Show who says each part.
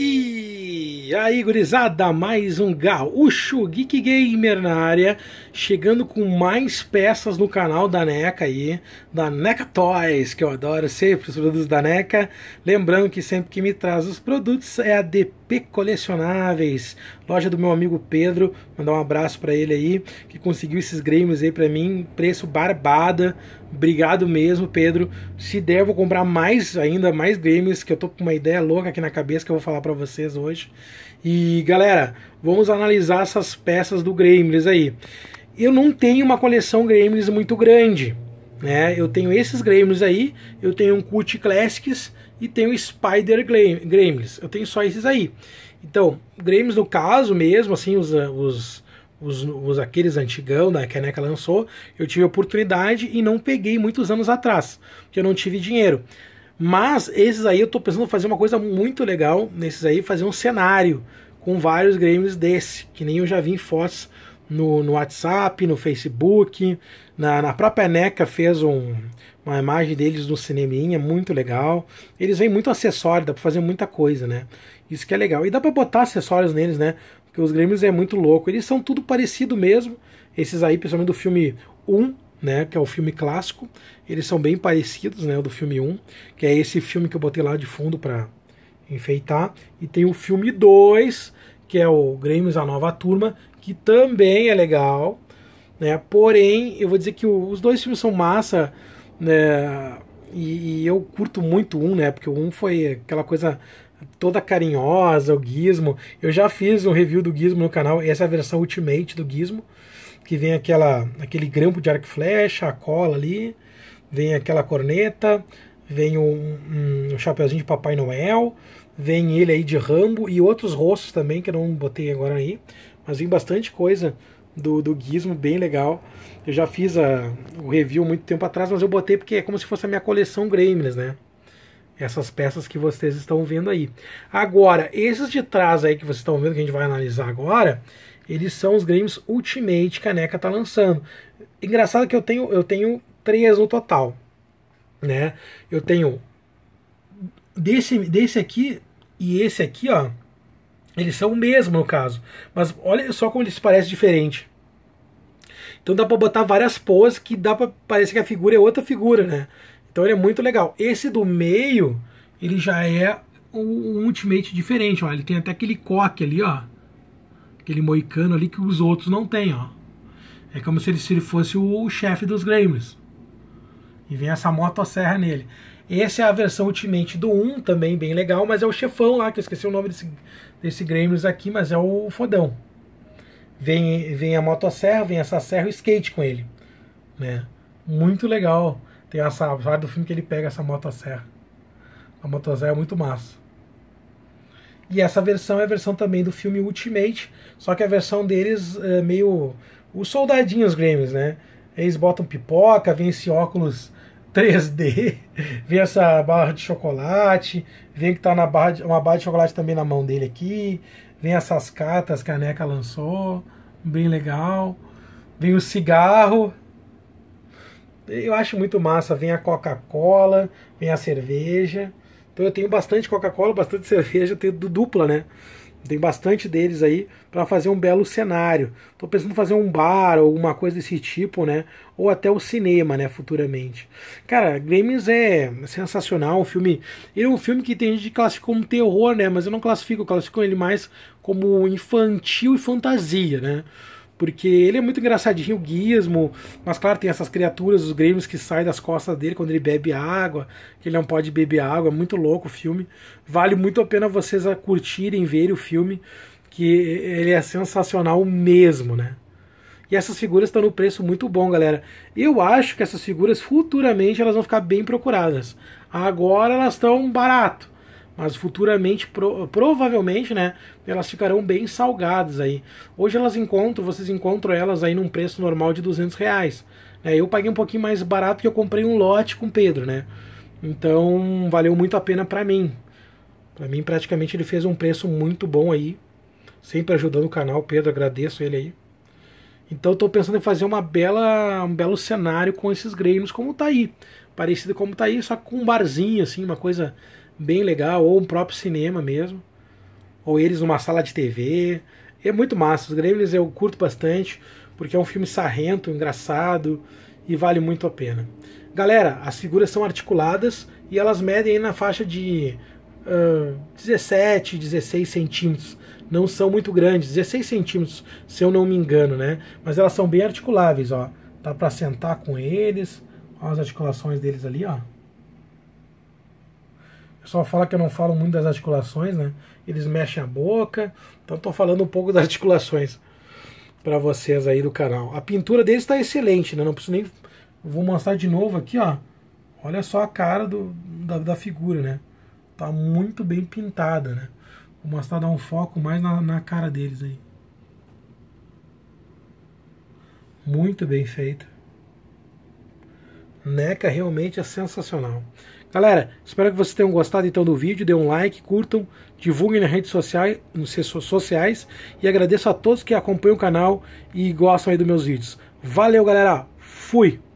Speaker 1: E aí, gurizada, mais um Gaúcho Geek Gamer na área, chegando com mais peças no canal da NECA aí, da NECA Toys, que eu adoro sempre os produtos da NECA. Lembrando que sempre que me traz os produtos é a DP P Colecionáveis, loja do meu amigo Pedro, mandar um abraço para ele aí, que conseguiu esses Grêmios aí para mim, preço barbada. Obrigado mesmo, Pedro. Se der, vou comprar mais ainda, mais Grêmios, que eu tô com uma ideia louca aqui na cabeça que eu vou falar para vocês hoje. E galera, vamos analisar essas peças do Grêmios aí. Eu não tenho uma coleção Grêmios muito grande né? Eu tenho esses Gremlins aí, eu tenho um Cut Classics e tenho Spider Gremlins. Eu tenho só esses aí. Então, Gremlins no caso mesmo, assim, os, eh, os, os, os aqueles antigão da né, que lançou, eu tive oportunidade e não peguei muitos anos atrás, porque eu não tive dinheiro. Mas esses aí eu estou pensando fazer uma coisa muito legal nesses aí, fazer um cenário com vários Gremlins desse, que nem eu já vi em fotos no, no WhatsApp, no Facebook, na, na própria NECA fez um, uma imagem deles no cineminha, muito legal. Eles vêm muito acessório, dá pra fazer muita coisa, né? Isso que é legal. E dá pra botar acessórios neles, né? Porque os Grêmios é muito louco. Eles são tudo parecido mesmo. Esses aí, principalmente do filme 1, né? Que é o filme clássico. Eles são bem parecidos, né? Do filme 1, que é esse filme que eu botei lá de fundo pra enfeitar. E tem o filme 2, que é o Grêmio A Nova Turma, que também é legal, né? Porém, eu vou dizer que o, os dois filmes são massa, né? E, e, eu curto muito um, né? Porque o um foi aquela coisa toda carinhosa, o Gizmo. Eu já fiz um review do Gizmo no canal, essa é a versão Ultimate do Gizmo, que vem aquela aquele grampo de arco e flecha, a cola ali, vem aquela corneta, vem um, um, um chapeuzinho de Papai Noel, Vem ele aí de Rambo e outros rostos também, que eu não botei agora aí. Mas vem bastante coisa do, do Gizmo, bem legal. Eu já fiz a, o review muito tempo atrás, mas eu botei porque é como se fosse a minha coleção Gremlins, né? Essas peças que vocês estão vendo aí. Agora, esses de trás aí que vocês estão vendo, que a gente vai analisar agora, eles são os Gremlins Ultimate que a NECA tá lançando. Engraçado que eu tenho, eu tenho três no total, né? Eu tenho desse, desse aqui e esse aqui, ó, eles são o mesmo no caso. Mas olha só como eles parecem diferente. Então dá para botar várias poses que dá para parecer que a figura é outra figura, né? Então ele é muito legal. Esse do meio, ele já é um ultimate diferente, ó. Ele tem até aquele coque ali, ó. Aquele moicano ali que os outros não têm, ó. É como se ele, se ele fosse o chefe dos Gremlins. E vem essa motosserra nele. Essa é a versão Ultimate do 1, também bem legal, mas é o chefão lá, que eu esqueci o nome desse, desse Gremlins aqui, mas é o fodão. Vem, vem a motosserra, vem essa serra e skate com ele. Né? Muito legal. Tem essa parte do filme que ele pega essa motosserra. A motosserra é muito massa. E essa versão é a versão também do filme Ultimate, só que a versão deles é meio os soldadinhos Gremlins né? Eles botam pipoca, vem esse óculos 3D, vem essa barra de chocolate, vem que tá na barra de, uma barra de chocolate também na mão dele aqui, vem essas cartas que a NECA lançou, bem legal, vem o cigarro, eu acho muito massa, vem a Coca-Cola, vem a cerveja, então eu tenho bastante Coca-Cola, bastante cerveja, eu tenho dupla, né? Tem bastante deles aí para fazer um belo cenário. Estou pensando em fazer um bar ou alguma coisa desse tipo, né? Ou até o cinema, né? Futuramente. Cara, Gremlins é sensacional. Um filme. Ele é um filme que tem gente que classificou como terror, né? Mas eu não classifico, eu classifico ele mais como infantil e fantasia, né? porque ele é muito engraçadinho, o Gizmo, mas claro, tem essas criaturas, os grêmios que saem das costas dele quando ele bebe água, que ele não pode beber água, é muito louco o filme. Vale muito a pena vocês a curtirem, verem o filme, que ele é sensacional mesmo, né? E essas figuras estão no preço muito bom, galera. Eu acho que essas figuras futuramente elas vão ficar bem procuradas. Agora elas estão barato mas futuramente, pro, provavelmente, né, elas ficarão bem salgadas aí. Hoje elas encontram, vocês encontram elas aí num preço normal de 200 reais. É, eu paguei um pouquinho mais barato que eu comprei um lote com o Pedro, né? Então valeu muito a pena para mim. Para mim praticamente ele fez um preço muito bom aí, sempre ajudando o canal. Pedro, agradeço ele aí. Então estou pensando em fazer uma bela, um belo cenário com esses greinos como tá aí. Parecido como tá aí, só com um barzinho assim, uma coisa bem legal, ou um próprio cinema mesmo, ou eles numa sala de TV. É muito massa. Os Gremlins eu curto bastante, porque é um filme sarrento, engraçado e vale muito a pena. Galera, as figuras são articuladas e elas medem na faixa de uh, 17, 16 centímetros. Não são muito grandes, 16 centímetros, se eu não me engano, né? Mas elas são bem articuláveis, ó. Dá para sentar com eles, ó, as articulações deles ali, ó pessoal fala que eu não falo muito das articulações, né? Eles mexem a boca, então estou falando um pouco das articulações para vocês aí do canal. A pintura deles está excelente, né? Não preciso nem... Vou mostrar de novo aqui, ó. Olha só a cara do, da, da figura, né? Tá muito bem pintada, né? Vou mostrar, dar um foco mais na, na cara deles aí. Muito bem feito. NECA realmente é sensacional. Galera, espero que vocês tenham gostado então do vídeo, dê um like, curtam, divulguem nas redes sociais, nos sociais e agradeço a todos que acompanham o canal e gostam aí dos meus vídeos. Valeu, galera. Fui.